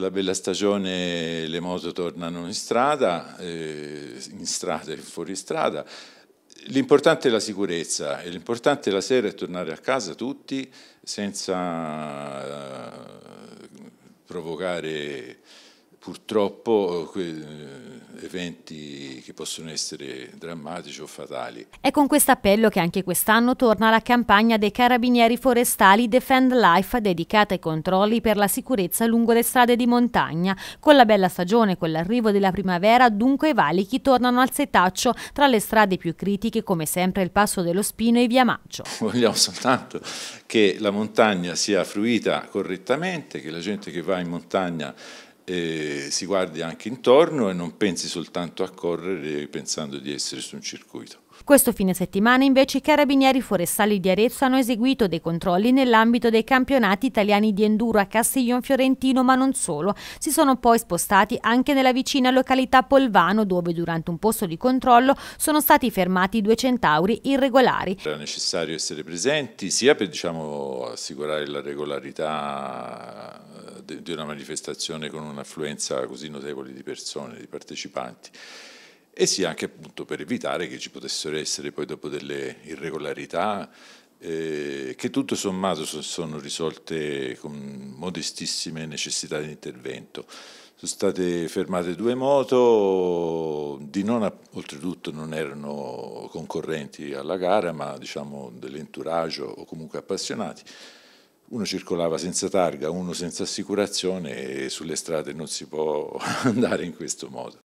la bella stagione le moto tornano in strada, eh, in strada e fuori strada. L'importante è la sicurezza e l'importante la sera è tornare a casa tutti senza eh, provocare purtroppo eh, eh, eventi che possono essere drammatici o fatali. È con questo appello che anche quest'anno torna la campagna dei carabinieri forestali Defend Life dedicata ai controlli per la sicurezza lungo le strade di montagna. Con la bella stagione con l'arrivo della primavera dunque i valichi tornano al setaccio tra le strade più critiche come sempre il passo dello Spino e via Maggio. Vogliamo soltanto che la montagna sia fruita correttamente, che la gente che va in montagna eh, si guardi anche intorno e non pensi soltanto a correre pensando di essere su un circuito. Questo fine settimana invece i carabinieri forestali di Arezzo hanno eseguito dei controlli nell'ambito dei campionati italiani di enduro a Castiglion Fiorentino, ma non solo. Si sono poi spostati anche nella vicina località Polvano, dove durante un posto di controllo sono stati fermati due centauri irregolari. Era necessario essere presenti sia per diciamo, assicurare la regolarità di una manifestazione con un'affluenza così notevole di persone, di partecipanti e sì anche appunto per evitare che ci potessero essere poi dopo delle irregolarità eh, che tutto sommato sono risolte con modestissime necessità di intervento. Sono state fermate due moto, non, oltretutto non erano concorrenti alla gara, ma diciamo dell'entourage o comunque appassionati uno circolava senza targa, uno senza assicurazione e sulle strade non si può andare in questo modo.